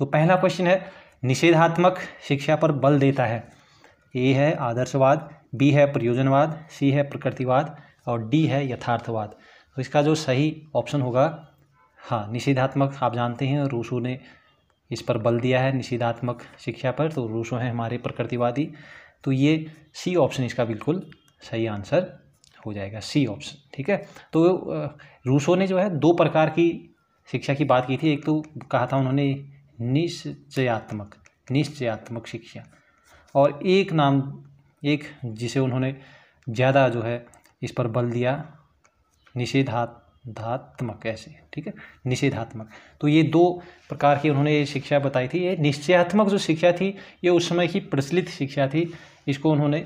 तो पहला क्वेश्चन है निषेधात्मक शिक्षा पर बल देता है ए है आदर्शवाद बी है प्रयोजनवाद सी है प्रकृतिवाद और डी है यथार्थवाद तो इसका जो सही ऑप्शन होगा हाँ निषेधात्मक आप जानते हैं रूसो ने इस पर बल दिया है निषेधात्मक शिक्षा पर तो रूसो हैं हमारे प्रकृतिवादी तो ये सी ऑप्शन इसका बिल्कुल सही आंसर हो जाएगा सी ऑप्शन ठीक है तो रूसो ने जो है दो प्रकार की शिक्षा की बात की थी एक तो कहा था उन्होंने निश्चयात्मक निश्चयात्मक शिक्षा और एक नाम एक जिसे उन्होंने ज़्यादा जो है इस पर बल दिया निषेधात्मक धात्मक ऐसे ठीक है निषेधात्मक तो ये दो प्रकार की उन्होंने ये शिक्षा बताई थी ये निश्चयात्मक जो शिक्षा थी ये उस समय की प्रचलित शिक्षा थी इसको उन्होंने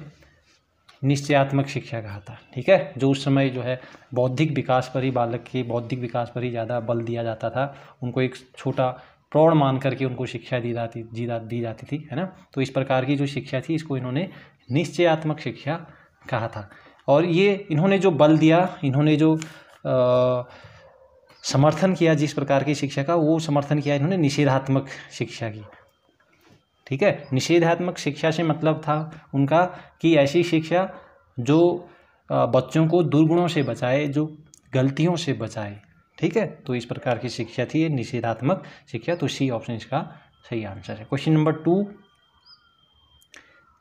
निश्चयात्मक शिक्षा कहा था ठीक है जो उस समय जो है बौद्धिक विकास पर ही बालक के बौद्धिक विकास पर ही ज़्यादा बल दिया जाता था उनको एक छोटा प्रौढ़ मान करके उनको शिक्षा दी जाती दी दी जाती थी है ना तो इस प्रकार की जो शिक्षा थी इसको इन्होंने निश्चयात्मक शिक्षा कहा था और ये इन्होंने जो बल दिया इन्होंने जो आ, समर्थन किया जिस प्रकार की शिक्षा का वो समर्थन किया इन्होंने निषेधात्मक शिक्षा की ठीक है निषेधात्मक शिक्षा से मतलब था उनका कि ऐसी शिक्षा जो बच्चों को दुर्गुणों से बचाए जो गलतियों से बचाए ठीक है तो इस प्रकार की शिक्षा थी निषेधात्मक शिक्षा तो सी ऑप्शन इसका सही आंसर है क्वेश्चन नंबर टू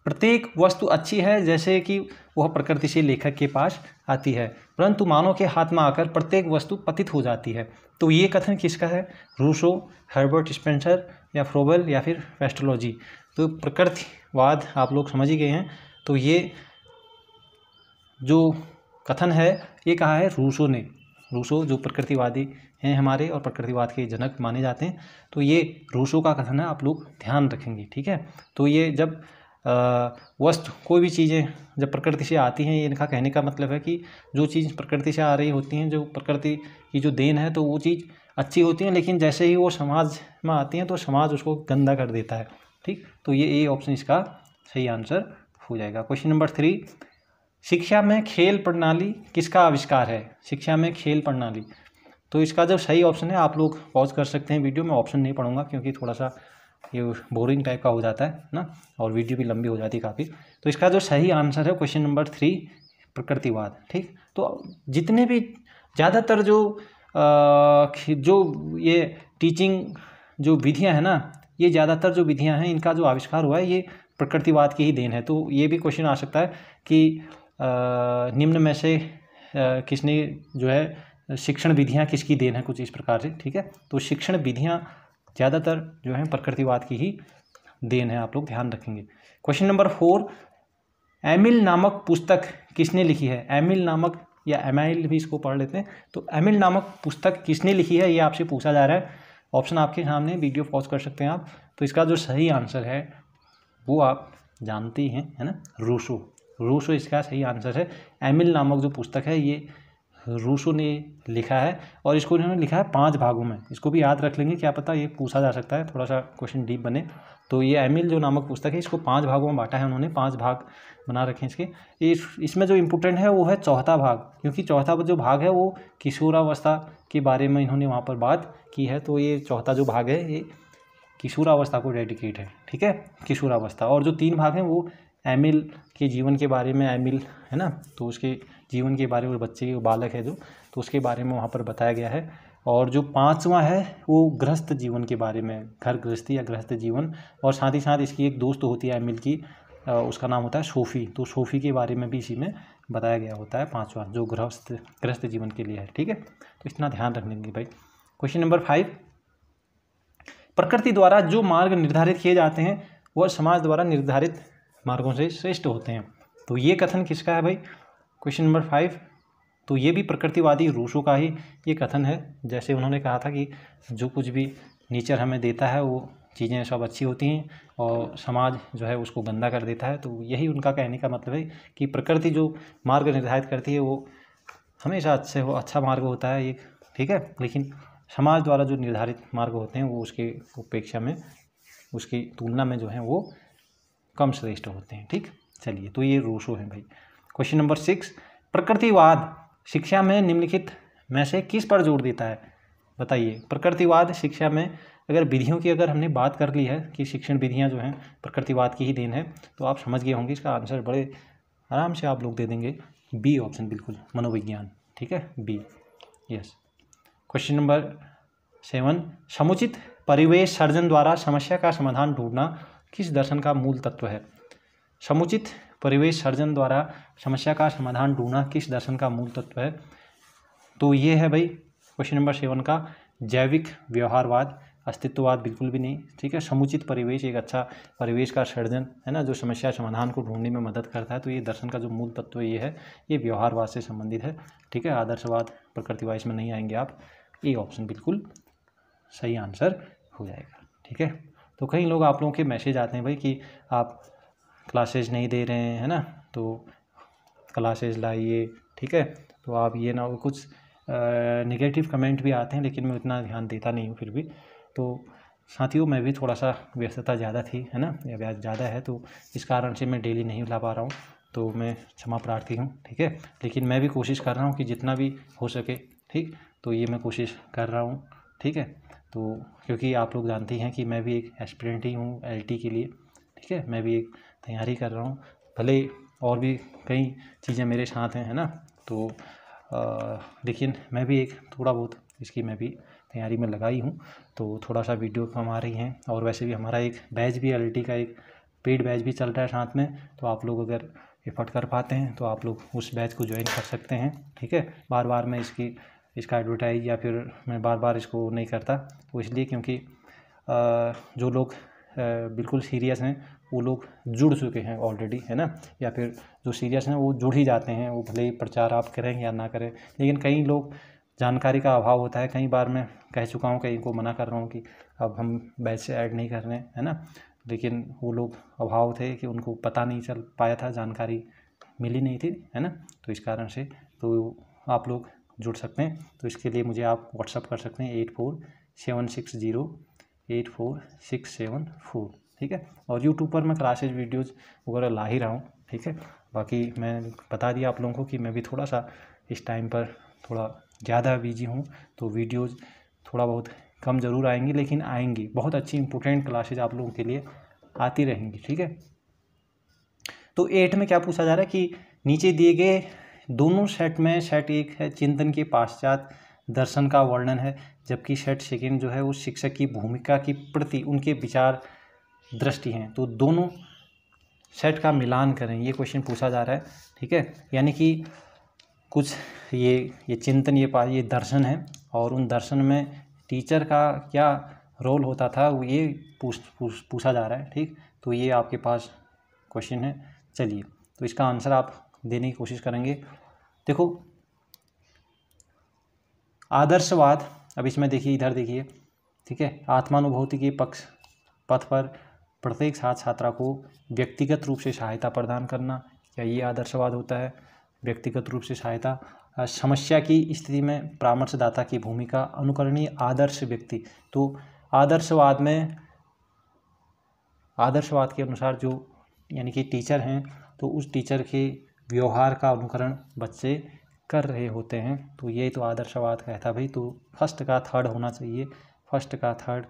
प्रत्येक वस्तु अच्छी है जैसे कि वह प्रकृति से लेखक के पास आती है परंतु मानव के हाथ में आकर प्रत्येक वस्तु पतित हो जाती है तो ये कथन किसका है रूसो हर्बर्ट स्पेंसर या फ्रोबल या फिर वेस्ट्रोलॉजी तो प्रकृतिवाद आप लोग समझ ही गए हैं तो ये जो कथन है ये कहा है रूसो ने रूसो जो प्रकृतिवादी हैं हमारे और प्रकृतिवाद के जनक माने जाते हैं तो ये रूसो का कथन है आप लोग ध्यान रखेंगे ठीक है तो ये जब वस्तु कोई भी चीज़ें जब प्रकृति से आती हैं ये इनका कहने का मतलब है कि जो चीज़ प्रकृति से आ रही होती हैं जो प्रकृति की जो देन है तो वो चीज़ अच्छी होती है लेकिन जैसे ही वो समाज में आती हैं तो समाज उसको गंदा कर देता है ठीक तो ये ए ऑप्शन इसका सही आंसर हो जाएगा क्वेश्चन नंबर थ्री शिक्षा में खेल प्रणाली किसका आविष्कार है शिक्षा में खेल प्रणाली तो इसका जो सही ऑप्शन है आप लोग पॉज कर सकते हैं वीडियो मैं ऑप्शन नहीं पढ़ूंगा क्योंकि थोड़ा सा ये बोरिंग टाइप का हो जाता है ना और वीडियो भी लंबी हो जाती है काफ़ी तो इसका जो सही आंसर है क्वेश्चन नंबर थ्री प्रकृतिवाद ठीक तो जितने भी ज़्यादातर जो आ, जो ये टीचिंग जो विधियाँ हैं ना ये ज़्यादातर जो विधियाँ हैं इनका जो आविष्कार हुआ है ये प्रकृतिवाद की ही देन है तो ये भी क्वेश्चन आ सकता है कि निम्न में से किसने जो है शिक्षण विधियाँ किसकी देन है कुछ इस प्रकार से ठीक है तो शिक्षण विधियाँ ज़्यादातर जो है प्रकृतिवाद की ही देन है आप लोग ध्यान रखेंगे क्वेश्चन नंबर फोर एमिल नामक पुस्तक किसने लिखी है एमिल नामक या एमाइल भी इसको पढ़ लेते हैं तो एमिल नामक पुस्तक किसने लिखी है ये आपसे पूछा जा रहा है ऑप्शन आपके सामने वीडियो पॉज कर सकते हैं आप तो इसका जो सही आंसर है वो आप जानते हैं है ना रूसो रूसो इसका सही आंसर है एमिल नामक जो पुस्तक है ये रूसो ने लिखा है और इसको इन्होंने लिखा है पांच भागों में इसको भी याद रख लेंगे क्या पता ये पूछा जा सकता है थोड़ा सा क्वेश्चन डीप बने तो ये एमिल जो नामक पुस्तक है इसको पांच भागों में बांटा है उन्होंने पांच भाग बना रखे हैं इसके इस इसमें जो इम्पोर्टेंट है वो है चौथा भाग क्योंकि चौथा जो भाग है वो किशोरावस्था के बारे में इन्होंने वहाँ पर बात की है तो ये चौथा जो भाग है ये किशोरावस्था को डेडिकेट है ठीक है किशोरावस्था और जो तीन भाग हैं वो एमिल के जीवन के बारे में एमिल है ना तो उसके जीवन के बारे में बच्चे के बालक है जो तो उसके बारे में वहाँ पर बताया गया है और जो पांचवा है वो गृहस्थ जीवन के बारे में घर गृहस्थी या गृहस्थ जीवन और साथ ही साथ इसकी एक दोस्त होती है एमिल की उसका नाम होता है सोफ़ी तो सोफ़ी के बारे में भी इसी में बताया गया होता है पाँचवा जो गृहस्थ गृहस्थ जीवन के लिए है ठीक है तो इतना ध्यान रखने की भाई क्वेश्चन नंबर फाइव प्रकृति द्वारा जो मार्ग निर्धारित किए जाते हैं वह समाज द्वारा निर्धारित मार्गों से श्रेष्ठ होते हैं तो ये कथन किसका है भाई क्वेश्चन नंबर फाइव तो ये भी प्रकृतिवादी रूसों का ही ये कथन है जैसे उन्होंने कहा था कि जो कुछ भी नेचर हमें देता है वो चीज़ें सब अच्छी होती हैं और समाज जो है उसको गंदा कर देता है तो यही उनका कहने का मतलब है कि प्रकृति जो मार्ग निर्धारित करती है वो हमेशा अच्छे हो अच्छा मार्ग होता है एक ठीक है लेकिन समाज द्वारा जो निर्धारित मार्ग होते हैं वो उसके उपेक्षा में उसकी तुलना में जो है वो कम श्रेष्ठ होते हैं ठीक चलिए तो ये रोशो है भाई क्वेश्चन नंबर सिक्स प्रकृतिवाद शिक्षा में निम्नलिखित में से किस पर जोर देता है बताइए प्रकृतिवाद शिक्षा में अगर विधियों की अगर हमने बात कर ली है कि शिक्षण विधियां जो हैं प्रकृतिवाद की ही देन है तो आप समझ गए होंगे इसका आंसर बड़े आराम से आप लोग दे देंगे बी ऑप्शन बिल्कुल मनोविज्ञान ठीक है B yes question number seven समुचित परिवेश सर्जन द्वारा समस्या का समाधान ढूंढना किस दर्शन का मूल तत्व है समुचित परिवेश सर्जन द्वारा समस्या का समाधान ढूंढना किस दर्शन का मूल तत्व है तो ये है भाई क्वेश्चन नंबर सेवन का जैविक व्यवहारवाद अस्तित्ववाद बिल्कुल भी नहीं ठीक है समुचित परिवेश एक अच्छा परिवेश का सर्जन है ना जो समस्या समाधान को ढूंढने में मदद करता है तो ये दर्शन का जो मूल तत्व ये है ये व्यवहारवाद से संबंधित है ठीक है आदर्शवाद प्रकृतिवाद इसमें नहीं आएंगे आप ये ऑप्शन बिल्कुल सही आंसर हो जाएगा ठीक है तो कई लोग आप लोगों के मैसेज आते हैं भाई कि आप क्लासेज नहीं दे रहे हैं है ना तो क्लासेज लाइए ठीक है तो आप ये ना कुछ निगेटिव कमेंट भी आते हैं लेकिन मैं उतना ध्यान देता नहीं हूँ फिर भी तो साथियों मैं भी थोड़ा सा व्यस्तता ज़्यादा थी है ना या ब्याज ज़्यादा है तो इस कारण से मैं डेली नहीं ला पा रहा हूँ तो मैं क्षमा प्रार्थी हूँ ठीक है लेकिन मैं भी कोशिश कर रहा हूँ कि जितना भी हो सके ठीक तो ये मैं कोशिश कर रहा हूँ ठीक है तो क्योंकि आप लोग जानते हैं कि मैं भी एक एस्पिरेंट ही हूँ एल के लिए ठीक है मैं भी एक तैयारी कर रहा हूँ भले और भी कई चीज़ें मेरे साथ हैं है ना तो आ, लेकिन मैं भी एक थोड़ा बहुत इसकी मैं भी तैयारी में लगाई हूँ तो थोड़ा सा वीडियो कम आ रही हैं और वैसे भी हमारा एक बैच भी एल का एक पेड बैच भी चल रहा है साथ में तो आप लोग अगर एफर्ट कर पाते हैं तो आप लोग उस बैच को ज्वाइन कर सकते हैं ठीक है बार बार मैं इसकी इसका एडवर्टाइज या फिर मैं बार बार इसको नहीं करता वो तो इसलिए क्योंकि जो लोग बिल्कुल सीरियस हैं वो लोग जुड़ चुके हैं ऑलरेडी है ना या फिर जो सीरियस हैं वो जुड़ ही जाते हैं वो भले ही प्रचार आप करें या ना करें लेकिन कई लोग जानकारी का अभाव होता है कई बार मैं कह चुका हूँ कहीं को मना कर रहा हूँ कि अब हम बैच से ऐड नहीं कर रहे हैं है ना लेकिन वो लोग अभाव थे कि उनको पता नहीं चल पाया था जानकारी मिली नहीं थी है ना तो इस कारण से तो आप लोग जुड़ सकते हैं तो इसके लिए मुझे आप व्हाट्सअप कर सकते हैं eight four seven six zero eight four six seven four ठीक है और यूट्यूब पर मैं क्लासेज वीडियोज़ वगैरह ला ही रहा हूँ ठीक है बाकी मैं बता दिया आप लोगों को कि मैं भी थोड़ा सा इस टाइम पर थोड़ा ज़्यादा बिजी हूँ तो वीडियोज़ थोड़ा बहुत कम ज़रूर आएंगी लेकिन आएंगी बहुत अच्छी इंपॉर्टेंट क्लासेज आप लोगों के लिए आती रहेंगी ठीक है तो एट में क्या पूछा जा रहा है कि नीचे दिए गए दोनों सेट में सेट एक है चिंतन के पाश्चात दर्शन का वर्णन है जबकि सेट सेकेंड जो है वो शिक्षक की भूमिका के प्रति उनके विचार दृष्टि हैं तो दोनों सेट का मिलान करें ये क्वेश्चन पूछा जा रहा है ठीक है यानी कि कुछ ये ये चिंतन ये पा ये दर्शन है और उन दर्शन में टीचर का क्या रोल होता था वो ये पूछ पूछा जा रहा है ठीक तो ये आपके पास क्वेश्चन है चलिए तो इसका आंसर आप देने की कोशिश करेंगे देखो आदर्शवाद अब इसमें देखिए इधर देखिए ठीक है आत्मानुभूति के पक्ष पथ पर प्रत्येक छात्र छात्रा को व्यक्तिगत रूप से सहायता प्रदान करना या ये आदर्शवाद होता है व्यक्तिगत रूप से सहायता समस्या की स्थिति में परामर्शदाता की भूमिका अनुकरणीय आदर्श व्यक्ति तो आदर्शवाद में आदर्शवाद के अनुसार जो यानी कि टीचर हैं तो उस टीचर के व्यवहार का अनुकरण बच्चे कर रहे होते हैं तो ये तो आदर्शवाद कहता भाई तो फर्स्ट का थर्ड होना चाहिए फर्स्ट का थर्ड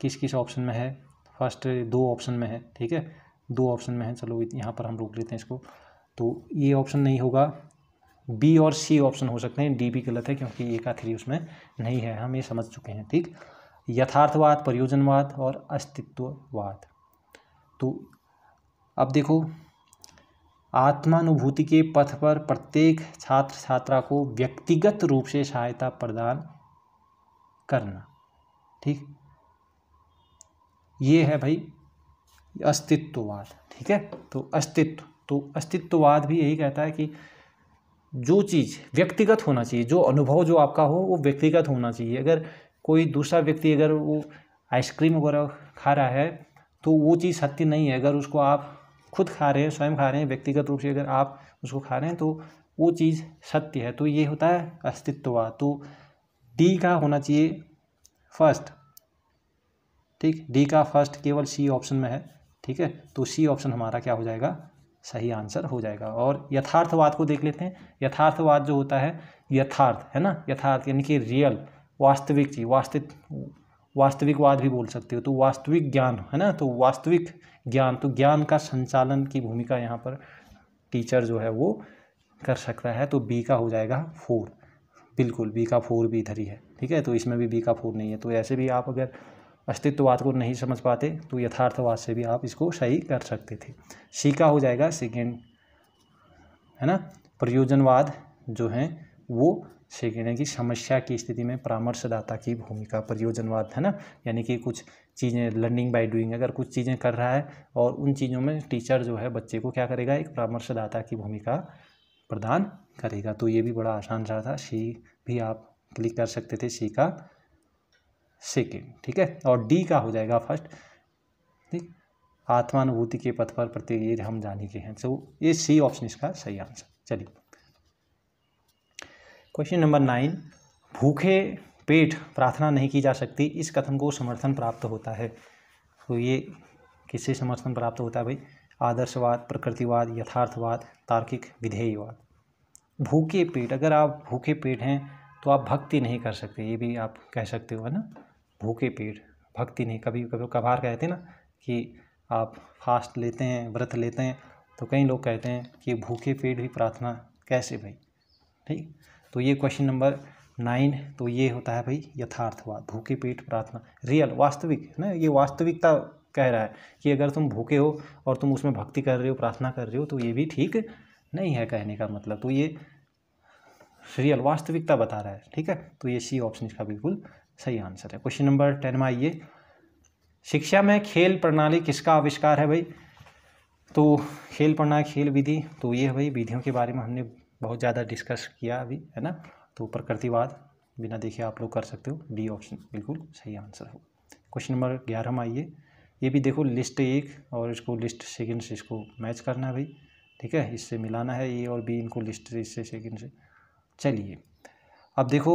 किस किस ऑप्शन में है फर्स्ट दो ऑप्शन में है ठीक है दो ऑप्शन में है चलो यहाँ पर हम रोक लेते हैं इसको तो ये ऑप्शन नहीं होगा बी और सी ऑप्शन हो सकते हैं डी भी गलत है क्योंकि ए का थ्री उसमें नहीं है हम ये समझ चुके हैं ठीक यथार्थवाद प्रयोजनवाद और अस्तित्ववाद तो अब देखो आत्मानुभूति के पथ पर प्रत्येक छात्र छात्रा को व्यक्तिगत रूप से सहायता प्रदान करना ठीक ये है भाई अस्तित्ववाद ठीक है तो अस्तित्व तो अस्तित्ववाद भी यही कहता है कि जो चीज़ व्यक्तिगत होना चाहिए जो अनुभव जो आपका हो वो व्यक्तिगत होना चाहिए अगर कोई दूसरा व्यक्ति अगर वो आइसक्रीम वगैरह खा रहा है तो वो चीज़ सत्य नहीं है अगर उसको आप खुद खा रहे हैं स्वयं खा रहे हैं व्यक्तिगत रूप से अगर आप उसको खा रहे हैं तो वो चीज़ सत्य है तो ये होता है अस्तित्ववाद तो डी का होना चाहिए फर्स्ट ठीक डी का फर्स्ट केवल सी ऑप्शन में है ठीक है तो सी ऑप्शन हमारा क्या हो जाएगा सही आंसर हो जाएगा और यथार्थवाद को देख लेते हैं यथार्थवाद जो होता है यथार्थ है ना यथार्थ यानी कि रियल वास्तविक चीज वास्तविक वास्तविकवाद भी बोल सकते हो तो वास्तविक ज्ञान है ना तो वास्तविक ज्ञान तो ज्ञान का संचालन की भूमिका यहाँ पर टीचर जो है वो कर सकता है तो बी का हो जाएगा फोर बिल्कुल बी का फोर भी इधर ही है ठीक है तो इसमें भी बी का फोर नहीं है तो ऐसे भी आप अगर अस्तित्ववाद को नहीं समझ पाते तो यथार्थवाद से भी आप इसको सही कर सकते थे सी का हो जाएगा सेकेंड है ना प्रयोजनवाद जो हैं वो सीखने की समस्या की स्थिति में परामर्शदाता की भूमिका प्रयोजनवाद है ना यानी कि कुछ चीज़ें लर्निंग बाय डूइंग अगर कुछ चीज़ें कर रहा है और उन चीज़ों में टीचर जो है बच्चे को क्या करेगा एक परामर्शदाता की भूमिका प्रदान करेगा तो ये भी बड़ा आसान रहा था सी भी आप क्लिक कर सकते थे सी का सेकेंड ठीक है और डी का हो जाएगा फर्स्ट ठीक आत्मानुभूति के पथ पर प्रत्येक हम जाने के हैं तो ये सी ऑप्शन इसका सही आंसर चलिए क्वेश्चन नंबर नाइन भूखे पेट प्रार्थना नहीं की जा सकती इस कथन को समर्थन प्राप्त होता है तो ये किससे समर्थन प्राप्त होता है भाई आदर्शवाद प्रकृतिवाद यथार्थवाद तार्किक विधेयवाद भूखे पेट अगर आप भूखे पेट हैं तो आप भक्ति नहीं कर सकते ये भी आप कह सकते हो है ना भूखे पेट भक्ति नहीं कभी कभी कभार कहते हैं ना कि आप फास्ट लेते हैं व्रत लेते हैं तो कई लोग कहते हैं कि भूखे पेट भी प्रार्थना कैसे भाई ठीक तो ये क्वेश्चन नंबर नाइन तो ये होता है भाई यथार्थवाद भूखे पेट प्रार्थना रियल वास्तविक है ना ये वास्तविकता कह रहा है कि अगर तुम भूखे हो और तुम उसमें भक्ति कर रहे हो प्रार्थना कर रहे हो तो ये भी ठीक नहीं है कहने का मतलब तो ये रियल वास्तविकता बता रहा है ठीक है तो ये सी ऑप्शन इसका बिल्कुल सही आंसर है क्वेश्चन नंबर टेन में आइए शिक्षा में खेल प्रणाली किसका आविष्कार है भाई तो खेल प्रणाली खेल विधि तो ये है भाई विधियों के बारे में हमने बहुत ज़्यादा डिस्कस किया अभी है ना तो प्रकृतिवाद बिना देखे आप लोग कर सकते हो डी ऑप्शन बिल्कुल सही आंसर हो क्वेश्चन नंबर ग्यारह में आइए ये भी देखो लिस्ट एक और इसको लिस्ट सेकेंड से इसको मैच करना है भाई ठीक है इससे मिलाना है ए और बी इनको लिस्ट इससे सेकेंड से चलिए अब देखो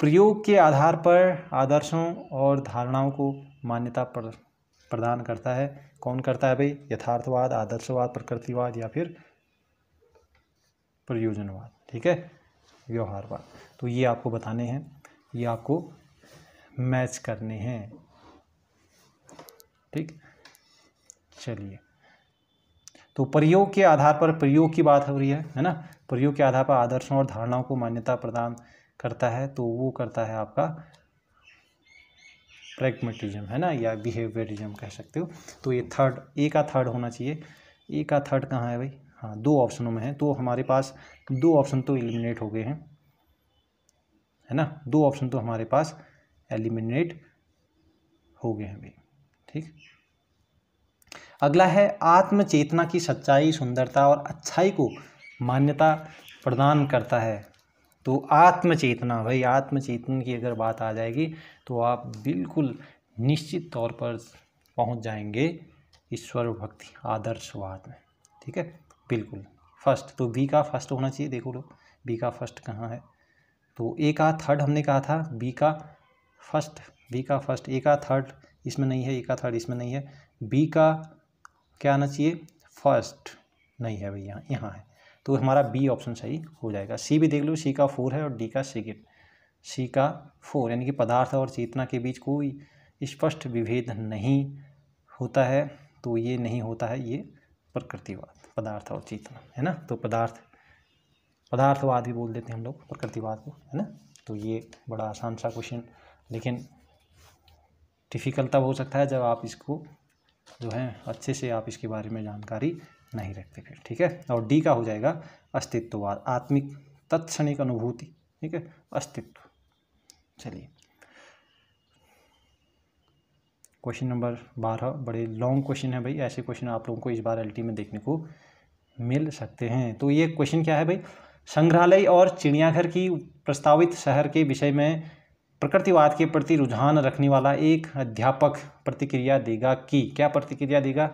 प्रयोग के आधार पर आदर्शों और धारणाओं को मान्यता प्रदान करता है कौन करता है भाई यथार्थवाद आदर्शवाद प्रकृतिवाद या फिर प्रयोजनवाद ठीक है व्यवहारवाद तो ये आपको बताने हैं ये आपको मैच करने हैं ठीक चलिए तो प्रयोग के आधार पर प्रयोग की बात हो रही है है ना प्रयोग के आधार पर आदर्शों और धारणाओं को मान्यता प्रदान करता है तो वो करता है आपका प्रेगमेटिज्म है ना या बिहेवियरिज्म कह सकते हो तो ये थर्ड ए का थर्ड होना चाहिए ए का थर्ड कहाँ है भाई हाँ दो ऑप्शनों में है तो हमारे पास दो ऑप्शन तो एलिमिनेट हो गए हैं है ना दो ऑप्शन तो हमारे पास एलिमिनेट हो गए हैं भाई ठीक अगला है आत्मचेतना की सच्चाई सुंदरता और अच्छाई को मान्यता प्रदान करता है तो आत्मचेतना भाई आत्मचेतन की अगर बात आ जाएगी तो आप बिल्कुल निश्चित तौर पर पहुंच जाएंगे ईश्वर भक्ति आदर्शवाद में ठीक है बिल्कुल फर्स्ट तो बी का फर्स्ट होना चाहिए देखो लो बी का फर्स्ट कहाँ है तो ए का थर्ड हमने कहा था बी का फर्स्ट बी का फर्स्ट ए का थर्ड इसमें नहीं है ए का थर्ड इसमें नहीं है बी का क्या आना चाहिए फर्स्ट नहीं है भैया यहाँ है तो हमारा बी ऑप्शन सही हो जाएगा सी भी देख लो सी का फोर है और डी का सेकेंड सी का फोर यानी कि पदार्थ और चेतना के बीच कोई स्पष्ट विभेद नहीं होता है तो ये नहीं होता है ये प्रकृतिवाद पदार्थ और चेतना है ना तो पदार्थ पदार्थवाद भी बोल देते हैं हम लोग प्रकृतिवाद को है ना तो ये बड़ा आसान सा क्वेश्चन लेकिन डिफ़िकल्ट तब हो सकता है जब आप इसको जो है अच्छे से आप इसके बारे में जानकारी नहीं रखते फिर ठीक है और डी का हो जाएगा अस्तित्ववाद आत्मिक तत्क्षणिक अनुभूति ठीक है अस्तित्व चलिए क्वेश्चन नंबर बारह बड़े लॉन्ग क्वेश्चन है भाई ऐसे क्वेश्चन आप लोगों को इस बार एलटी में देखने को मिल सकते हैं तो ये क्वेश्चन क्या है भाई संग्रहालय और चिड़ियाघर की प्रस्तावित शहर के विषय में प्रकृतिवाद के प्रति रुझान रखने वाला एक अध्यापक प्रतिक्रिया देगा कि क्या प्रतिक्रिया देगा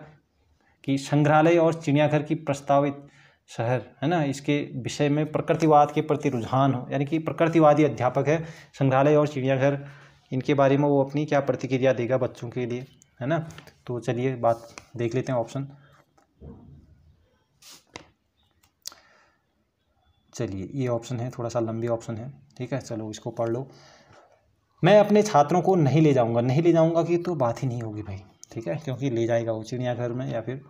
कि संग्रहालय और चिड़ियाघर की प्रस्तावित शहर है ना इसके विषय में प्रकृतिवाद के प्रति रुझान हो यानी कि प्रकृतिवादी अध्यापक है संग्रहालय और चिड़ियाघर इनके बारे में वो अपनी क्या प्रतिक्रिया देगा बच्चों के लिए है ना तो चलिए बात देख लेते हैं ऑप्शन चलिए ये ऑप्शन है थोड़ा सा लंबी ऑप्शन है ठीक है चलो इसको पढ़ लो मैं अपने छात्रों को नहीं ले जाऊंगा नहीं ले जाऊंगा कि तो बात ही नहीं होगी भाई ठीक है क्योंकि ले जाएगा वो चिड़ियाघर में या फिर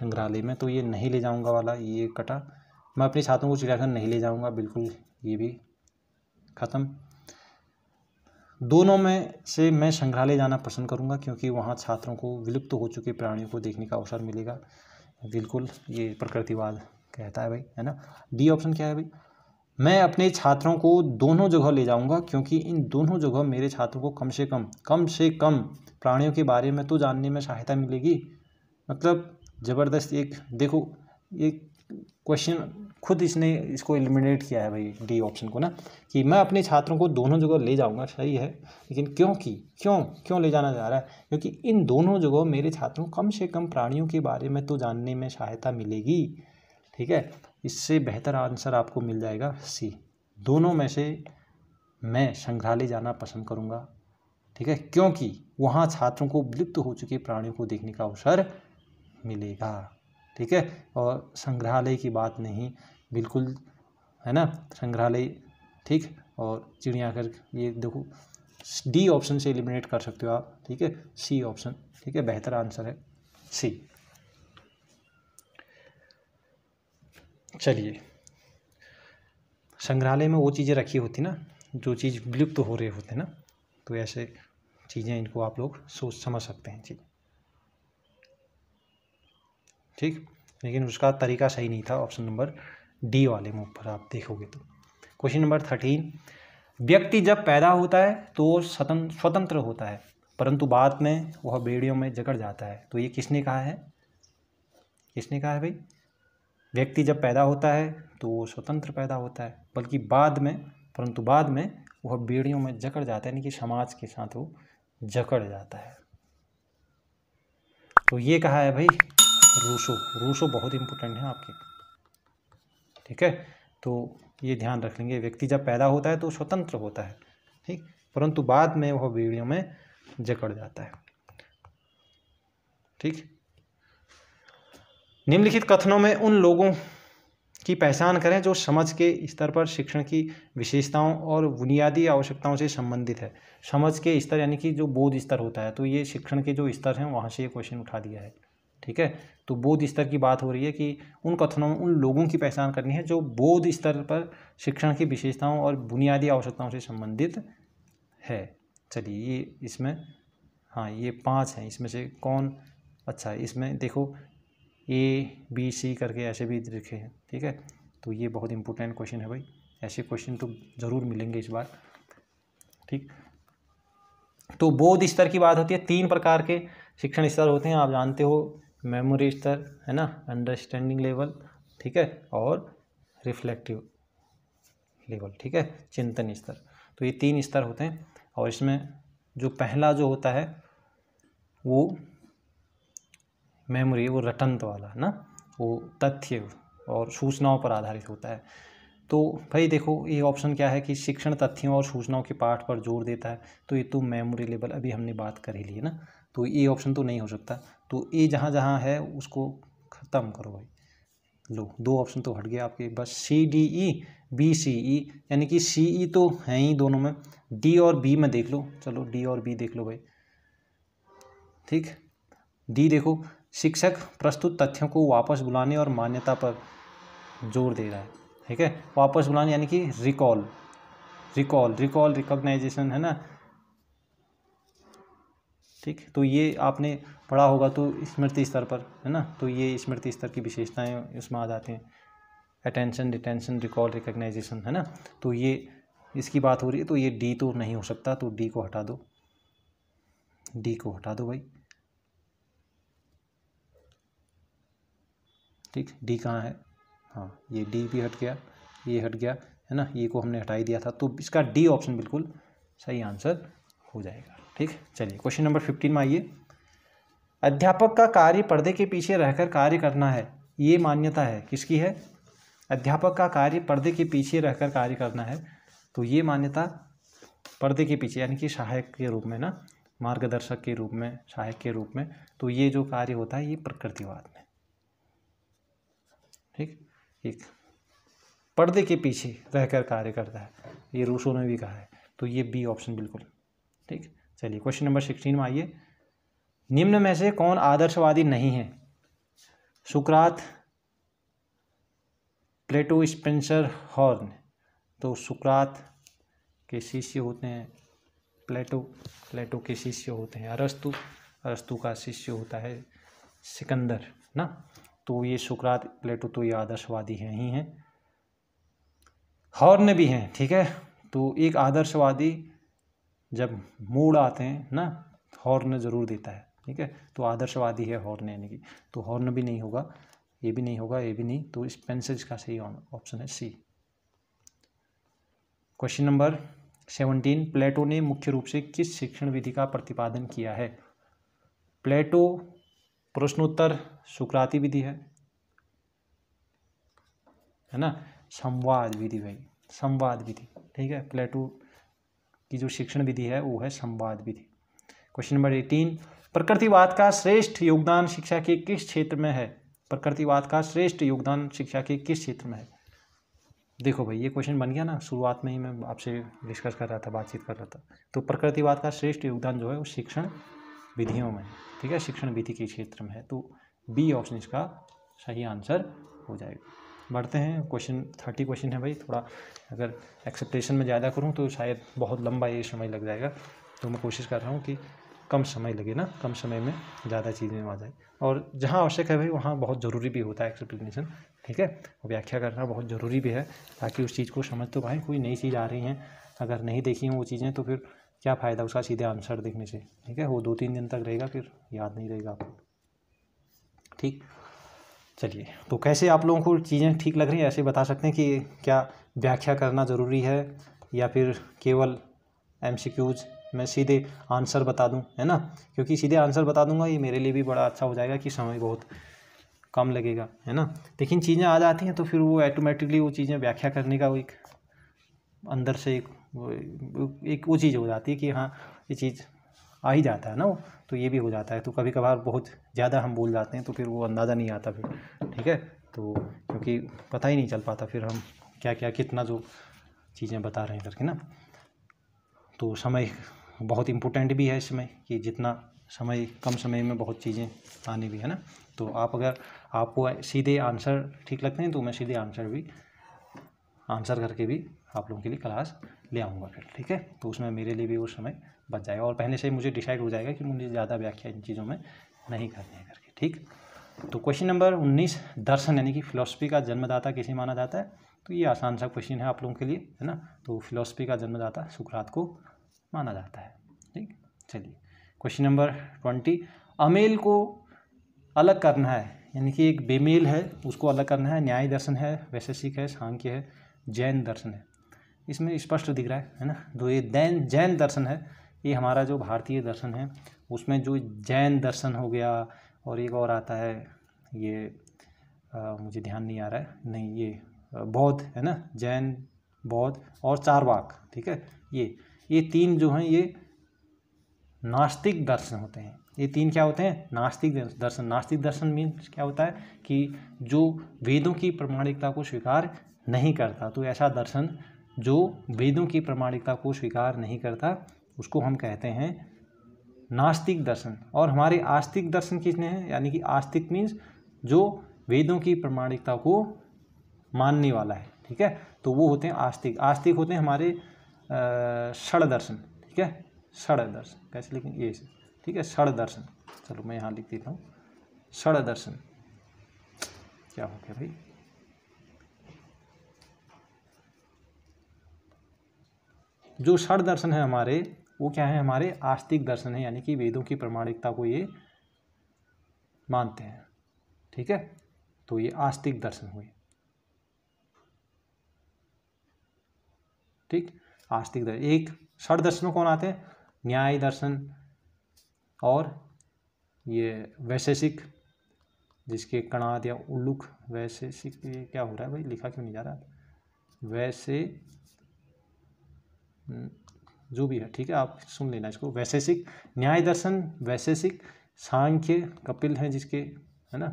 संग्रहालय में तो ये नहीं ले जाऊंगा वाला ये कटा मैं अपने छात्रों को चिड़ियाघर नहीं ले जाऊंगा बिल्कुल ये भी ख़त्म दोनों में से मैं संग्रहालय जाना पसंद करूँगा क्योंकि वहाँ छात्रों को विलुप्त तो हो चुके प्राणियों को देखने का अवसर मिलेगा बिल्कुल ये प्रकृतिवाद कहता है भाई है ना डी ऑप्शन क्या है भाई मैं अपने छात्रों को दोनों जगह ले जाऊंगा क्योंकि इन दोनों जगह मेरे छात्रों को कम से कम कम से कम प्राणियों के बारे में तो जानने में सहायता मिलेगी मतलब ज़बरदस्त एक देखो एक क्वेश्चन खुद इसने इसको एलिमिनेट किया है भाई डी ऑप्शन को ना कि मैं अपने छात्रों को दोनों जगह ले जाऊंगा सही है लेकिन क्योंकि क्यों क्यों ले जाना जा रहा है क्योंकि इन दोनों जगहों मेरे छात्रों कम से कम प्राणियों के बारे में तो जानने में सहायता मिलेगी ठीक है इससे बेहतर आंसर आपको मिल जाएगा सी दोनों में से मैं संग्रहालय जाना पसंद करूँगा ठीक है क्योंकि वहाँ छात्रों को विलुप्त हो चुके प्राणियों को देखने का अवसर मिलेगा ठीक है और संग्रहालय की बात नहीं बिल्कुल है ना संग्रहालय ठीक और चिड़ियाघर ये देखो डी ऑप्शन से एलिमिनेट कर सकते हो आप ठीक है सी ऑप्शन ठीक है बेहतर आंसर है सी चलिए संग्रहालय में वो चीज़ें रखी होती ना जो चीज़ विलुप्त तो हो रहे होते ना तो ऐसे चीज़ें इनको आप लोग सोच समझ सकते हैं जी ठीक लेकिन उसका तरीका सही नहीं था ऑप्शन नंबर डी वाले मुँह पर आप देखोगे तो क्वेश्चन नंबर थर्टीन व्यक्ति जब पैदा होता है तो वो स्वतंत्र होता है परंतु बाद में वह बेड़ियों में जकड़ जाता है तो ये किसने कहा है किसने कहा है भाई व्यक्ति जब पैदा होता है तो वो स्वतंत्र पैदा होता है बल्कि बाद में परंतु बाद में वह बेड़ियों में जकड़ जाता है यानी कि समाज के साथ वो जकड़ जाता है तो ये कहा है भाई रूसो रूसो बहुत इंपॉर्टेंट है आपके ठीक है तो ये ध्यान रख लेंगे व्यक्ति जब पैदा होता है तो स्वतंत्र होता है ठीक परंतु बाद में वह बीड़ियों में जकड़ जाता है ठीक निम्नलिखित कथनों में उन लोगों की पहचान करें जो समझ के स्तर पर शिक्षण की विशेषताओं और बुनियादी आवश्यकताओं से संबंधित है समझ के स्तर यानी कि जो बोध स्तर होता है तो ये शिक्षण के जो स्तर हैं वहाँ से ये क्वेश्चन उठा दिया है ठीक है तो बोध स्तर की बात हो रही है कि उन कथनों में उन लोगों की पहचान करनी है जो बोध स्तर पर शिक्षण की विशेषताओं और बुनियादी आवश्यकताओं से संबंधित है चलिए ये इसमें हाँ ये पाँच हैं इसमें से कौन अच्छा इसमें देखो ए बी सी करके ऐसे भी लिखे हैं ठीक है तो ये बहुत इंपॉर्टेंट क्वेश्चन है भाई ऐसे क्वेश्चन तो ज़रूर मिलेंगे इस बार ठीक तो बोध स्तर की बात होती है तीन प्रकार के शिक्षण स्तर होते हैं आप जानते हो मेमोरी स्तर है ना अंडरस्टैंडिंग लेवल ठीक है और रिफ्लेक्टिव लेवल ठीक है चिंतन स्तर तो ये तीन स्तर होते हैं और इसमें जो पहला जो होता है वो मेमोरी वो रटंत वाला है ना वो तथ्य और सूचनाओं पर आधारित होता है तो भाई देखो ये ऑप्शन क्या है कि शिक्षण तथ्यों और सूचनाओं के पाठ पर जोर देता है तो ये तो मेमोरी लेवल अभी हमने बात कर ही ली है ना तो ए ऑप्शन तो नहीं हो सकता तो ए जहाँ जहाँ है उसको ख़त्म करो भाई लो दो ऑप्शन तो हट गया आपके बस C D E B C ई यानी कि सी ई e तो हैं ही दोनों में डी और बी में देख लो चलो डी और बी देख लो भाई ठीक डी देखो शिक्षक प्रस्तुत तथ्यों को वापस बुलाने और मान्यता पर जोर दे रहा है ठीक है वापस बुलाने यानी कि रिकॉल रिकॉल रिकॉल रिकॉग्नाइजेशन है ना ठीक तो ये आपने पढ़ा होगा तो स्मृति स्तर पर है ना तो ये स्मृति स्तर की विशेषताएं उसमें आ जाती हैं अटेंशन डिटेंशन रिकॉल रिकग्नाइजेशन है ना तो ये इसकी बात हो रही है तो ये डी तो नहीं हो सकता तो डी को हटा दो डी को हटा दो भाई ठीक डी कहाँ है हाँ ये डी भी हट गया ये हट गया है ना ये e को हमने हटाई दिया था तो इसका डी ऑप्शन बिल्कुल सही आंसर हो जाएगा ठीक चलिए क्वेश्चन नंबर फिफ्टीन में आइए अध्यापक का कार्य पर्दे के पीछे रहकर कार्य करना है ये मान्यता है किसकी है अध्यापक का कार्य पर्दे के पीछे रहकर कार्य करना है तो ये मान्यता पर्दे के पीछे यानी कि सहायक के रूप में ना मार्गदर्शक के रूप में सहायक के रूप में तो ये जो कार्य होता है ये प्रकृतिवाद में ठीक एक पर्दे के पीछे रहकर कार्य करता है ये रूसों ने भी कहा है तो ये बी ऑप्शन बिल्कुल ठीक चलिए क्वेश्चन नंबर सिक्सटीन में आइए निम्न में से कौन आदर्शवादी नहीं है सुकरात प्लेटो स्पेंसर हॉर्न तो सुकरात के शिष्य होते हैं प्लेटो प्लेटो के शिष्य होते हैं अरस्तु अरस्तु का शिष्य होता है सिकंदर ना तो ये सुकरात प्लेटो तो ये आदर्शवादी हैं ही हैं हॉर्न भी हैं ठीक है तो एक आदर्शवादी जब मूड आते हैं ना हॉर्न ज़रूर देता है ठीक है तो आदर्शवादी है हॉर्न यानी कि तो हॉर्न भी नहीं होगा ये भी नहीं होगा ये भी नहीं तो इस पेंसिल्स का सही ऑप्शन है C question number seventeen Plato ने मुख्य रूप से किस शिक्षण विधि का प्रतिपादन किया है प्लेटो प्रश्नोत्तर सुकराती विधि है है ना संवाद विधि भाई संवाद विधि ठीक है प्लेटो की जो शिक्षण विधि है वो है संवाद विधि क्वेश्चन नंबर एटीन प्रकृतिवाद का श्रेष्ठ योगदान शिक्षा के किस क्षेत्र में है प्रकृतिवाद का श्रेष्ठ योगदान शिक्षा के किस क्षेत्र में है देखो भाई ये क्वेश्चन बन गया ना शुरुआत में ही मैं आपसे डिस्कस कर रहा था बातचीत कर रहा था तो प्रकृतिवाद का श्रेष्ठ योगदान जो है वो शिक्षण विधियों में ठीक है शिक्षण विधि के क्षेत्र में है तो बी ऑप्शन इसका सही आंसर हो जाएगा बढ़ते हैं क्वेश्चन थर्टी क्वेश्चन है भाई थोड़ा अगर एक्सेप्टेशन में ज़्यादा करूँ तो शायद बहुत लंबा ये समय लग जाएगा तो मैं कोशिश कर रहा हूँ कि कम समय लगे ना कम समय में ज़्यादा चीज़ें आ जाए और जहाँ आवश्यक है भाई वहाँ बहुत ज़रूरी भी होता है एक्सप्लेनेशन ठीक है व्याख्या करना बहुत ज़रूरी भी है ताकि उस चीज़ को समझ तो पाए कोई नई चीज़ आ रही है अगर नहीं देखी हैं वो चीज़ें तो फिर क्या फ़ायदा उसका सीधे आंसर देखने से ठीक है वो दो तीन दिन तक रहेगा फिर याद नहीं रहेगा आपको ठीक चलिए तो कैसे आप लोगों को चीज़ें ठीक लग रही हैं ऐसे बता सकते हैं कि क्या व्याख्या करना ज़रूरी है या फिर केवल एम मैं सीधे आंसर बता दूं है ना क्योंकि सीधे आंसर बता दूंगा ये मेरे लिए भी बड़ा अच्छा हो जाएगा कि समय बहुत कम लगेगा है ना लेकिन चीज़ें आ जाती हैं तो फिर वो ऐटोमेटिकली वो चीज़ें व्याख्या करने का वो एक अंदर से एक वो एक वो चीज़ हो जाती है कि हाँ ये चीज़ आ ही जाता है ना वो तो ये भी हो जाता है तो कभी कभार बहुत ज़्यादा हम बोल जाते हैं तो फिर वो अंदाज़ा नहीं आता फिर ठीक है तो क्योंकि पता ही नहीं चल पाता फिर हम क्या क्या कितना जो चीज़ें बता रहे हैं करके ना तो समय बहुत इम्पोर्टेंट भी है इस समय कि जितना समय कम समय में बहुत चीज़ें आने भी है ना तो आप अगर आपको सीधे आंसर ठीक लगते हैं तो मैं सीधे आंसर भी आंसर करके भी आप लोगों के लिए क्लास ले आऊँगा फिर ठीक है तो उसमें मेरे लिए भी वो समय बच जाएगा और पहले से ही मुझे डिसाइड हो जाएगा कि मुझे ज़्यादा व्याख्या इन चीज़ों में नहीं करनी है करके ठीक तो क्वेश्चन नंबर उन्नीस दर्शन यानी कि फिलोसफी का जन्मदाता किसे माना जाता है तो ये आसान सा क्वेश्चन है आप लोगों के लिए है ना तो फिलोसफी का जन्मदाता सुकरात को माना जाता है ठीक चलिए क्वेश्चन नंबर ट्वेंटी अमेल को अलग करना है यानी कि एक बेमेल है उसको अलग करना है न्याय दर्शन है वैशेषिक है सांख्य है जैन दर्शन है इसमें स्पष्ट दिख रहा है है ना तो ये दैन जैन दर्शन है ये हमारा जो भारतीय दर्शन है उसमें जो जैन दर्शन हो गया और एक और आता है ये आ, मुझे ध्यान नहीं आ रहा है नहीं ये बौद्ध है ना जैन बौद्ध और चारवाक ठीक है ये ये तीन जो हैं ये नास्तिक दर्शन होते हैं ये तीन क्या होते हैं नास्तिक दर्शन नास्तिक दर्शन मीन्स क्या होता है कि जो वेदों की प्रमाणिकता को स्वीकार नहीं करता तो ऐसा दर्शन जो वेदों की प्रमाणिकता को स्वीकार नहीं करता उसको हम कहते हैं नास्तिक दर्शन और हमारे आस्तिक दर्शन किसने हैं यानी कि आस्तिक मीन्स जो वेदों की प्रमाणिकता को मानने वाला है ठीक है तो वो होते हैं आस्तिक आस्तिक होते हैं हमारे षड़ दर्शन ठीक है षड़ दर्शन कैसे लिखें ये ठीक है षड़ दर्शन चलो मैं यहाँ लिख देता हूँ षड़ दर्शन क्या हो गया भाई जो षड़ दर्शन है हमारे वो क्या है हमारे आस्तिक दर्शन है यानी कि वेदों की प्रमाणिकता को ये मानते हैं ठीक है तो ये आस्तिक दर्शन हुए ठीक आस्तिक दर्शन एक षड दर्शन कौन आते हैं न्याय दर्शन और ये वैशेषिक जिसके कणाद या उल्लुक वैशेषिक ये क्या हो रहा है भाई लिखा क्यों नहीं जा रहा वैसे हम्म, जो भी है ठीक है आप सुन लेना इसको वैशेषिक न्याय दर्शन वैशेषिक सांख्य कपिल हैं जिसके है ना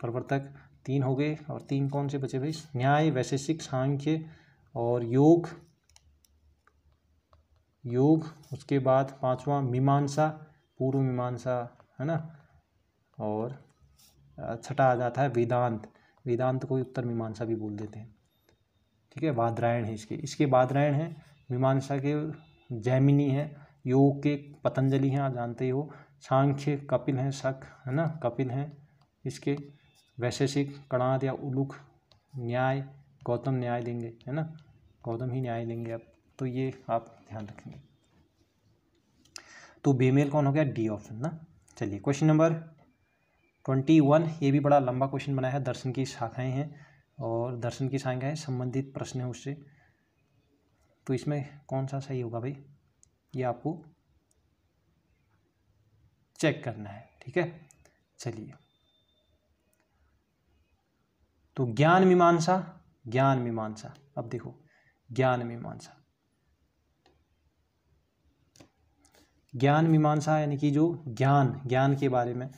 प्रवर्तक तीन हो गए और तीन कौन से बचे भाई न्याय वैशेषिक सांख्य और योग योग उसके बाद पांचवा मीमांसा पूर्व मीमांसा है ना और छठा आ जाता है वेदांत वेदांत को उत्तर मीमांसा भी बोल देते हैं ठीक है वादरायण है इसके इसके वादरायण है मीमांसा के जैमिनी है योग के पतंजलि हैं आप जानते हो सांख्य कपिल हैं शक है ना कपिल हैं इसके वैशेषिक कणाद या उलुक न्याय गौतम न्याय देंगे है ना गौतम ही न्याय देंगे आप तो ये आप ध्यान रखेंगे तो बेमेल कौन हो गया डी ऑप्शन ना चलिए क्वेश्चन नंबर ट्वेंटी वन ये भी बड़ा लंबा क्वेश्चन बनाया है दर्शन की शाखाएं हैं और दर्शन की शाखाएं संबंधित प्रश्न है उससे तो इसमें कौन सा सही होगा भाई ये आपको चेक करना है ठीक है चलिए तो ज्ञान मीमांसा ज्ञान मीमांसा अब देखो ज्ञान मीमांसा ज्ञान मीमांसा यानी कि जो ज्ञान ज्ञान के बारे में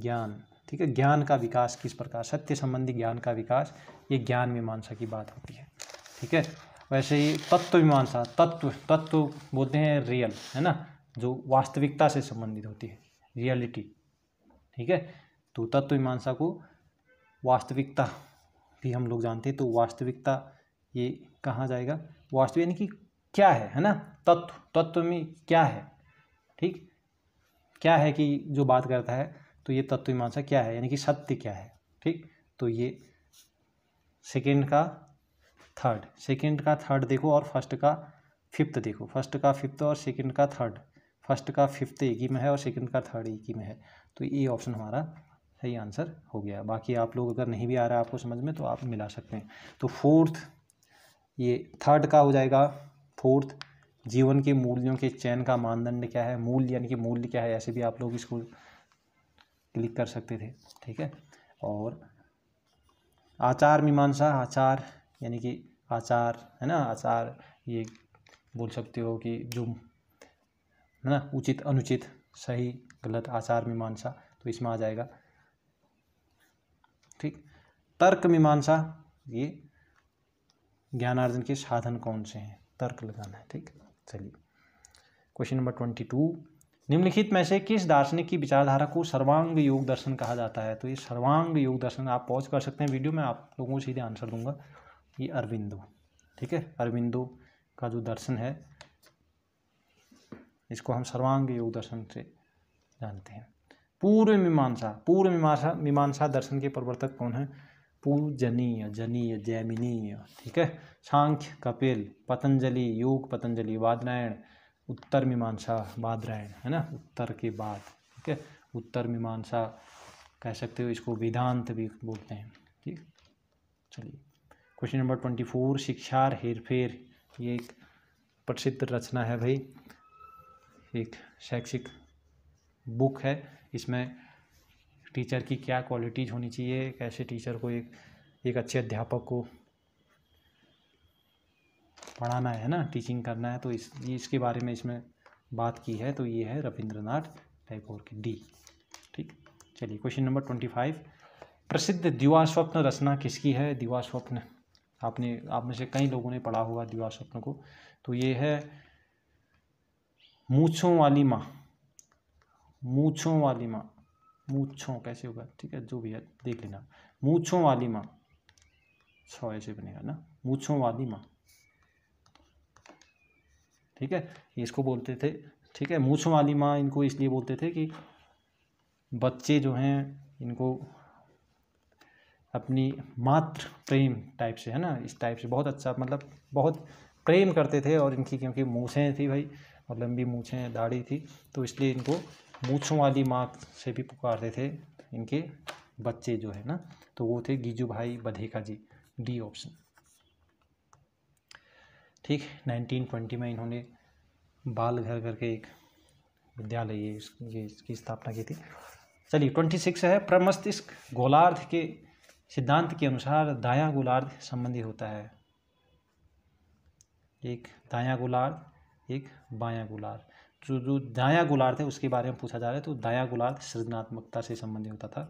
ज्ञान ठीक है ज्ञान का विकास किस प्रकार सत्य संबंधी ज्ञान का विकास ये ज्ञान मीमांसा की बात होती है ठीक है वैसे ही तत्व मीमांसा तत्व तत्व बोलते हैं रियल है ना जो वास्तविकता से संबंधित होती है रियलिटी ठीक है तो तत्व मीमांसा को वास्तविकता भी हम लोग जानते हैं तो वास्तविकता ये कहाँ जाएगा वास्तविक यानी कि क्या है है ना तत्व तत्व में क्या है ठीक क्या है कि जो बात करता है तो ये तत्व मीमांसा क्या है यानी कि सत्य क्या है ठीक तो ये सेकेंड का थर्ड सेकेंड का थर्ड देखो और फर्स्ट का फिफ्थ देखो फर्स्ट का फिफ्थ और सेकेंड का थर्ड फर्स्ट का फिफ्थ एक ही में है और सेकेंड का थर्ड एक ही में है तो ये ऑप्शन हमारा सही आंसर हो गया बाकी आप लोग अगर नहीं भी आ रहा है आपको समझ में तो आप मिला सकते हैं तो फोर्थ ये थर्ड का हो जाएगा फोर्थ जीवन के मूल्यों के चयन का मानदंड क्या है मूल यानी कि मूल्य क्या है ऐसे भी आप लोग इसको क्लिक कर सकते थे ठीक है और आचार मीमांसा आचार यानी कि आचार है ना आचार ये बोल सकते हो कि जो है ना उचित अनुचित सही गलत आचार मीमांसा तो इसमें आ जाएगा ठीक तर्क मीमांसा ये ज्ञानार्जन के साधन कौन से हैं तर्क लगाना है ठीक चलिए क्वेश्चन नंबर ट्वेंटी टू निम्नलिखित में से किस दार्शनिक की विचारधारा को सर्वांग योग दर्शन कहा जाता है तो ये सर्वांग योग दर्शन आप पॉज कर सकते हैं वीडियो में आप लोगों को सीधे आंसर दूंगा ये अरविंदो ठीक है अरविंदो का जो दर्शन है इसको हम सर्वांग योग दर्शन से जानते हैं पूर्व मीमांसा पूर्व मीमांसा मीमांसा दर्शन के प्रवर्तक कौन है पूजनीय जनीय जैमिनीय ठीक है सांख्य कपिल पतंजलि योग पतंजलि वादरायण उत्तर मीमांसा वादरायण है ना उत्तर के बाद ठीक है उत्तर मीमांसा कह सकते हो इसको वेदांत भी बोलते हैं ठीक चलिए क्वेश्चन नंबर ट्वेंटी फोर शिक्षार हेरफेर ये एक प्रसिद्ध रचना है भाई एक शैक्षिक बुक है इसमें टीचर की क्या क्वालिटीज़ होनी चाहिए कैसे टीचर को एक एक अच्छे अध्यापक को पढ़ाना है ना टीचिंग करना है तो इस इसके बारे में इसमें बात की है तो ये है रविंद्रनाथ टैगोर की डी ठीक चलिए क्वेश्चन नंबर ट्वेंटी फाइव प्रसिद्ध दिवा स्वप्न रचना किसकी है दिवा स्वप्न आपने आप में से कई लोगों ने पढ़ा होगा दीवार स्वप्न को तो ये है मूछों वाली माँ मूछों वाली माँ मूछों कैसे होगा ठीक है जो भी है देख लेना मूछों वाली माँ छ ऐसे बनेगा ना मूछों वाली माँ ठीक है इसको बोलते थे ठीक है मूछों वाली माँ इनको इसलिए बोलते थे कि बच्चे जो हैं इनको अपनी मात्र प्रेम टाइप से है ना इस टाइप से बहुत अच्छा मतलब बहुत प्रेम करते थे और इनकी क्योंकि मूछें थी भाई और लंबी मूछें दाढ़ी थी तो इसलिए इनको मूछों वाली माँ से भी पुकारते थे इनके बच्चे जो है ना तो वो थे गीजू भाई बधेका जी डी ऑप्शन ठीक 1920 में इन्होंने बाल घर करके एक विद्यालय ये इसकी स्थापना की थी चलिए ट्वेंटी सिक्स है प्रमस्तिष्क गोलार्ध के सिद्धांत के अनुसार दाया गोलार्ध संबंधी होता है एक दाया गोलार्ध एक बाया गोलार्ध जो जो दाया गोलार्ध है उसके बारे में पूछा जा रहा है तो दाया गोलार्ध सृजनात्मकता से संबंधित होता था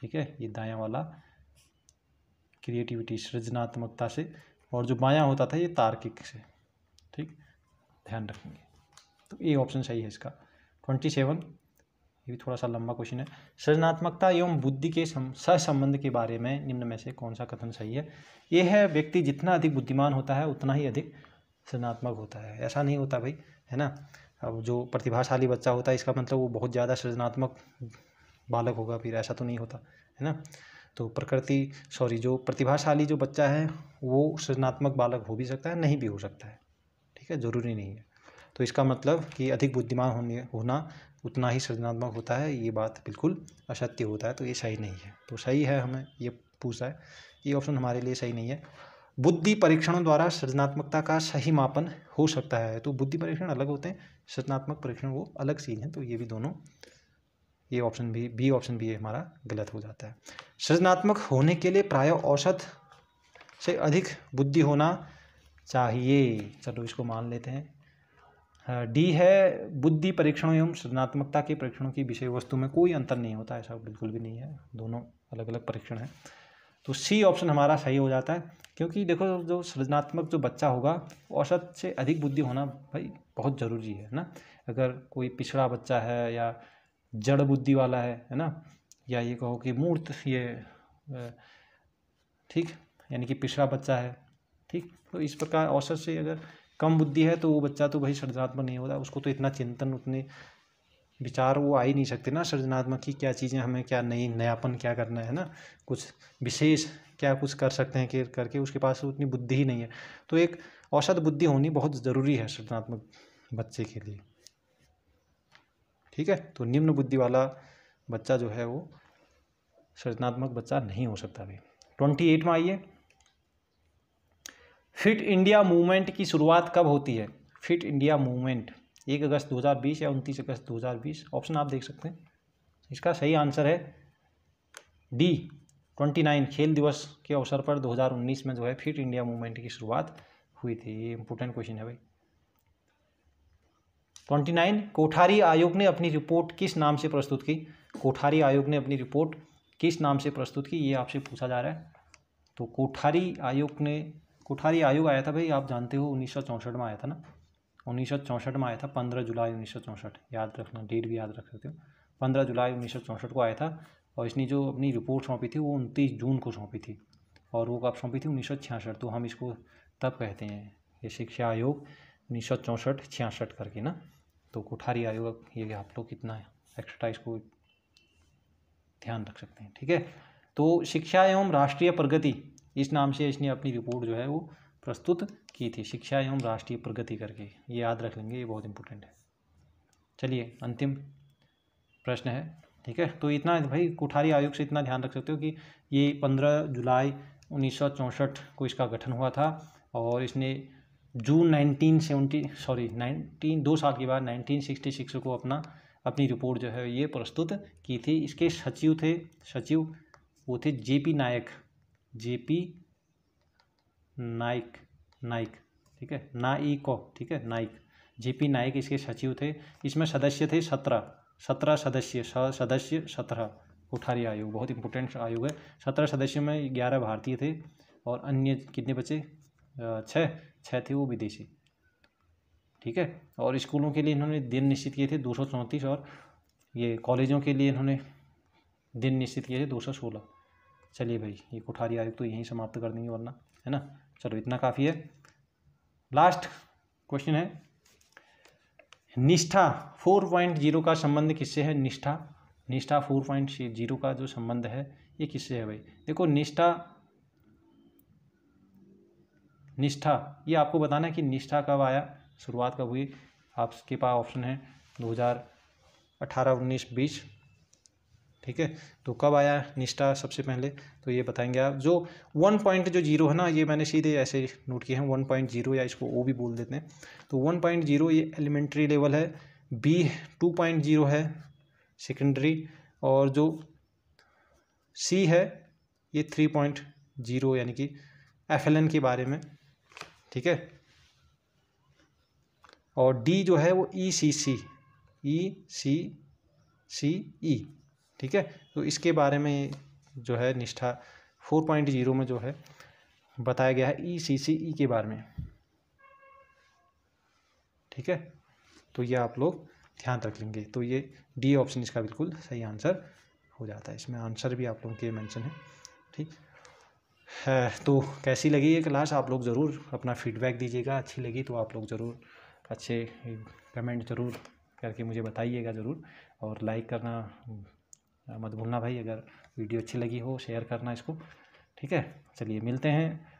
ठीक है ये दाया वाला क्रिएटिविटी सृजनात्मकता से और जो बाया होता था ये तार्किक से ठीक ध्यान रखेंगे तो ये ऑप्शन सही है इसका ट्वेंटी सेवन ये भी थोड़ा सा लंबा क्वेश्चन है सृजनात्मकता एवं बुद्धि के सहसंबंध के बारे में निम्न में से कौन सा कथन सही है ये है व्यक्ति जितना अधिक बुद्धिमान होता है उतना ही अधिक सृजनात्मक होता है ऐसा नहीं होता भाई है ना अब जो प्रतिभाशाली बच्चा होता है इसका मतलब वो बहुत ज़्यादा सृजनात्मक बालक होगा फिर ऐसा तो नहीं होता है ना तो प्रकृति सॉरी जो प्रतिभाशाली जो बच्चा है वो सृजनात्मक बालक हो भी सकता है नहीं भी हो सकता है ठीक है ज़रूरी नहीं है तो इसका मतलब कि अधिक बुद्धिमान होने होना उतना ही सृजनात्मक होता है ये बात बिल्कुल असत्य होता है तो ये सही नहीं है तो सही है हमें ये पूछा है ये ऑप्शन हमारे लिए सही नहीं है बुद्धि परीक्षणों द्वारा सृजनात्मकता का सही मापन हो सकता है तो बुद्धि परीक्षण अलग होते हैं सृजनात्मक परीक्षण वो अलग चीज़ हैं तो ये भी दोनों ये ऑप्शन भी बी ऑप्शन भी हमारा गलत हो जाता है सृजनात्मक होने के लिए प्राय औसत से अधिक बुद्धि होना चाहिए चलो इसको मान लेते हैं डी हाँ, है बुद्धि परीक्षणों एवं सृजनात्मकता के परीक्षणों की विषय वस्तु में कोई अंतर नहीं होता ऐसा बिल्कुल भी नहीं है दोनों अलग अलग परीक्षण है तो सी ऑप्शन हमारा सही हो जाता है क्योंकि देखो जो सृजनात्मक जो बच्चा होगा औसत से अधिक बुद्धि होना भाई बहुत ज़रूरी है ना अगर कोई पिछड़ा बच्चा है या जड़ बुद्धि वाला है है ना या ये कहो कि मूर्त ये ठीक यानी कि पिछड़ा बच्चा है ठीक तो इस प्रकार औसत से अगर कम बुद्धि है तो वो बच्चा तो भाई सृजनात्मक नहीं होता उसको तो इतना चिंतन उतने विचार वो आ ही नहीं सकते ना सृजनात्मक की क्या चीज़ें हमें क्या नई नयापन क्या करना है ना कुछ विशेष क्या कुछ कर सकते हैं कि करके उसके पास तो उतनी बुद्धि ही नहीं है तो एक औसत बुद्धि होनी बहुत ज़रूरी है सृजनात्मक बच्चे के लिए ठीक है तो निम्न बुद्धि वाला बच्चा जो है वो सृजनात्मक बच्चा नहीं हो सकता अभी ट्वेंटी एट में आइए फिट इंडिया मूवमेंट की शुरुआत कब होती है फिट इंडिया मूवमेंट एक अगस्त 2020 या उनतीस अगस्त 2020 ऑप्शन आप देख सकते हैं इसका सही आंसर है डी 29 खेल दिवस के अवसर पर 2019 में जो है फिट इंडिया मूवमेंट की शुरुआत हुई थी ये इंपॉर्टेंट क्वेश्चन है भाई 29 कोठारी आयोग ने अपनी रिपोर्ट किस नाम से प्रस्तुत की कोठारी आयोग ने अपनी रिपोर्ट किस नाम से प्रस्तुत की ये आपसे पूछा जा रहा है तो कोठारी आयोग ने कोठारी आयोग आया था भाई आप जानते हो उन्नीस में आया था ना उन्नीस में आया था पंद्रह जुलाई उन्नीस याद रखना डेट भी याद रख सकते हो पंद्रह जुलाई उन्नीस को आया था और इसने जो अपनी रिपोर्ट सौंपी थी वो उनतीस जून को सौंपी थी और वो कब सौंपी थी उन्नीस तो हम इसको तब कहते हैं ये शिक्षा आयोग उन्नीस सौ चौंसठ छियासठ करके ना तो कोठारी आयोग ये आप लोग कितना एक्स्ट्रा इसको ध्यान रख सकते हैं ठीक है तो शिक्षा एवं राष्ट्रीय प्रगति इस नाम से इसने अपनी रिपोर्ट जो है वो प्रस्तुत की थी शिक्षा एवं राष्ट्रीय प्रगति करके ये याद रख लेंगे ये बहुत इंपॉर्टेंट है चलिए अंतिम प्रश्न है ठीक है तो इतना भाई कोठारी आयोग से इतना ध्यान रख सकते हो कि ये पंद्रह जुलाई उन्नीस को इसका गठन हुआ था और इसने जून 1970 सॉरी 19 दो साल के बाद 1966 को अपना अपनी रिपोर्ट जो है ये प्रस्तुत की थी इसके सचिव थे सचिव वो थे जेपी नायक जेपी नाइक नाइक ठीक है नाइको ठीक है नाइक जेपी नाइक इसके सचिव थे इसमें सदस्य थे सत्रह सत्रह सदस्य सदस्य सत्रह कोठारी आयोग बहुत इंपॉर्टेंट आयोग है सत्रह सदस्यों में ग्यारह भारतीय थे और अन्य कितने बचे छः छः थे वो विदेशी ठीक है और स्कूलों के लिए इन्होंने दिन निश्चित किए थे दो और ये कॉलेजों के लिए इन्होंने दिन निश्चित किए थे दो सौ सोलह चलिए भाई ये कोठारी आयुक्त तो यहीं समाप्त कर देंगे वरना है ना चलो इतना काफ़ी है लास्ट क्वेश्चन है निष्ठा फोर पॉइंट जीरो का संबंध किससे है निष्ठा निष्ठा फोर पॉइंट जीरो का जो संबंध है ये किससे है भाई देखो निष्ठा निष्ठा ये आपको बताना है कि निष्ठा कब आया शुरुआत कब हुई आपके पास ऑप्शन है दो 2018 उन्नीस बीस ठीक है तो कब आया निष्ठा सबसे पहले तो ये बताएंगे आप जो वन पॉइंट जो जीरो है ना ये मैंने सीधे ऐसे नोट किए हैं वन पॉइंट जीरो या इसको ओ भी बोल देते हैं तो वन पॉइंट जीरो ये एलिमेंट्री लेवल है बी टू पॉइंट जीरो है सेकेंडरी और जो सी है ये थ्री पॉइंट जीरो यानी कि एफ एल एन के बारे में ठीक है और डी जो है वो ई सी सी ई सी सी ई ठीक है तो इसके बारे में जो है निष्ठा फोर पॉइंट ज़ीरो में जो है बताया गया है ई सी सी ई के बारे में ठीक है तो ये आप लोग ध्यान रख लेंगे तो ये डी ऑप्शन इसका बिल्कुल सही आंसर हो जाता है इसमें आंसर भी आप लोगों के मेंशन है ठीक है तो कैसी लगी ये क्लास आप लोग ज़रूर अपना फीडबैक दीजिएगा अच्छी लगी तो आप लोग ज़रूर अच्छे कमेंट ज़रूर करके मुझे बताइएगा ज़रूर और लाइक करना मत भूलना भाई अगर वीडियो अच्छी लगी हो शेयर करना इसको ठीक है चलिए मिलते हैं